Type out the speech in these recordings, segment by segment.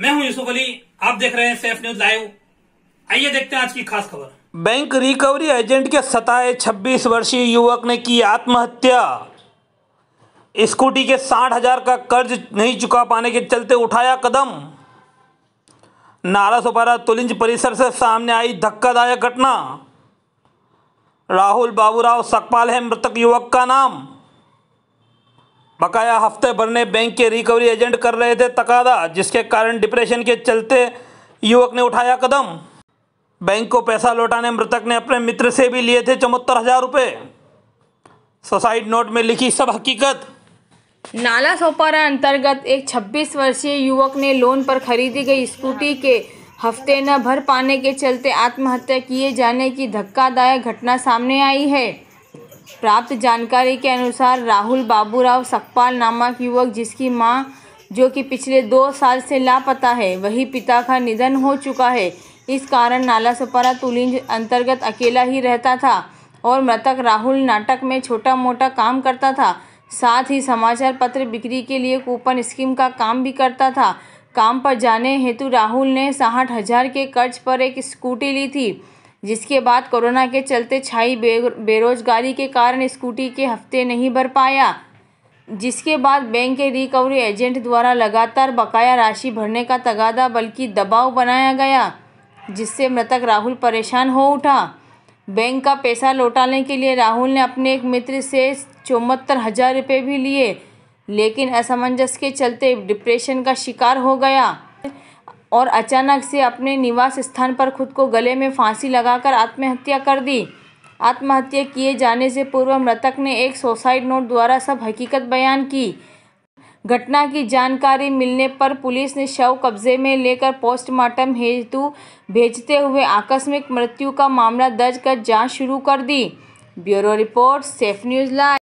मैं हूं यूसुफ अली आप देख रहे हैं सेफ न्यूज लाइव आइए देखते हैं आज की खास खबर बैंक रिकवरी एजेंट के सताए 26 वर्षीय युवक ने की आत्महत्या स्कूटी के साठ हजार का कर्ज नहीं चुका पाने के चलते उठाया कदम नारा सोपारा तुलिंज परिसर से सामने आई धक्कादायक घटना राहुल बाबूराव सकपाल है मृतक युवक का नाम बकाया हफ्ते भरने बैंक के रिकवरी एजेंट कर रहे थे तकादा जिसके कारण डिप्रेशन के चलते युवक ने उठाया कदम बैंक को पैसा लौटाने मृतक ने अपने मित्र से भी लिए थे चौहत्तर हजार रुपये सोसाइड नोट में लिखी सब हकीकत नाला सोपारा अंतर्गत एक 26 वर्षीय युवक ने लोन पर खरीदी गई स्कूटी के हफ्ते न भर पाने के चलते आत्महत्या किए जाने की धक्कादायक घटना सामने आई है प्राप्त जानकारी के अनुसार राहुल बाबूराव सकपाल नामक युवक जिसकी मां जो कि पिछले दो साल से लापता है वही पिता का निधन हो चुका है इस कारण नाला सपारा तुलिंज अंतर्गत अकेला ही रहता था और मृतक राहुल नाटक में छोटा मोटा काम करता था साथ ही समाचार पत्र बिक्री के लिए कूपन स्कीम का काम भी करता था काम पर जाने हेतु राहुल ने साठ हजार के कर्ज पर एक स्कूटी ली थी जिसके बाद कोरोना के चलते छाई बेरोजगारी के कारण स्कूटी के हफ्ते नहीं भर पाया जिसके बाद बैंक के रिकवरी एजेंट द्वारा लगातार बकाया राशि भरने का तगादा बल्कि दबाव बनाया गया जिससे मृतक राहुल परेशान हो उठा बैंक का पैसा लौटाने के लिए राहुल ने अपने एक मित्र से चौहत्तर हज़ार रुपये भी लिए लेकिन असमंजस के चलते डिप्रेशन का शिकार हो गया और अचानक से अपने निवास स्थान पर खुद को गले में फांसी लगाकर आत्महत्या कर दी आत्महत्या किए जाने से पूर्व मृतक ने एक सुसाइड नोट द्वारा सब हकीकत बयान की घटना की जानकारी मिलने पर पुलिस ने शव कब्जे में लेकर पोस्टमार्टम हेतु भेजते हुए आकस्मिक मृत्यु का मामला दर्ज कर जांच शुरू कर दी bureau report Safe News Live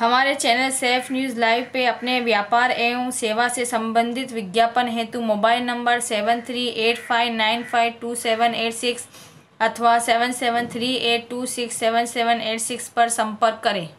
हमारे चैनल सेफ न्यूज़ लाइव पे अपने व्यापार एवं सेवा से संबंधित विज्ञापन हेतु mobile number seven three eight five nine five two seven eight six अथवा seven seven three eight two six seven seven eight six पर संपर्क करें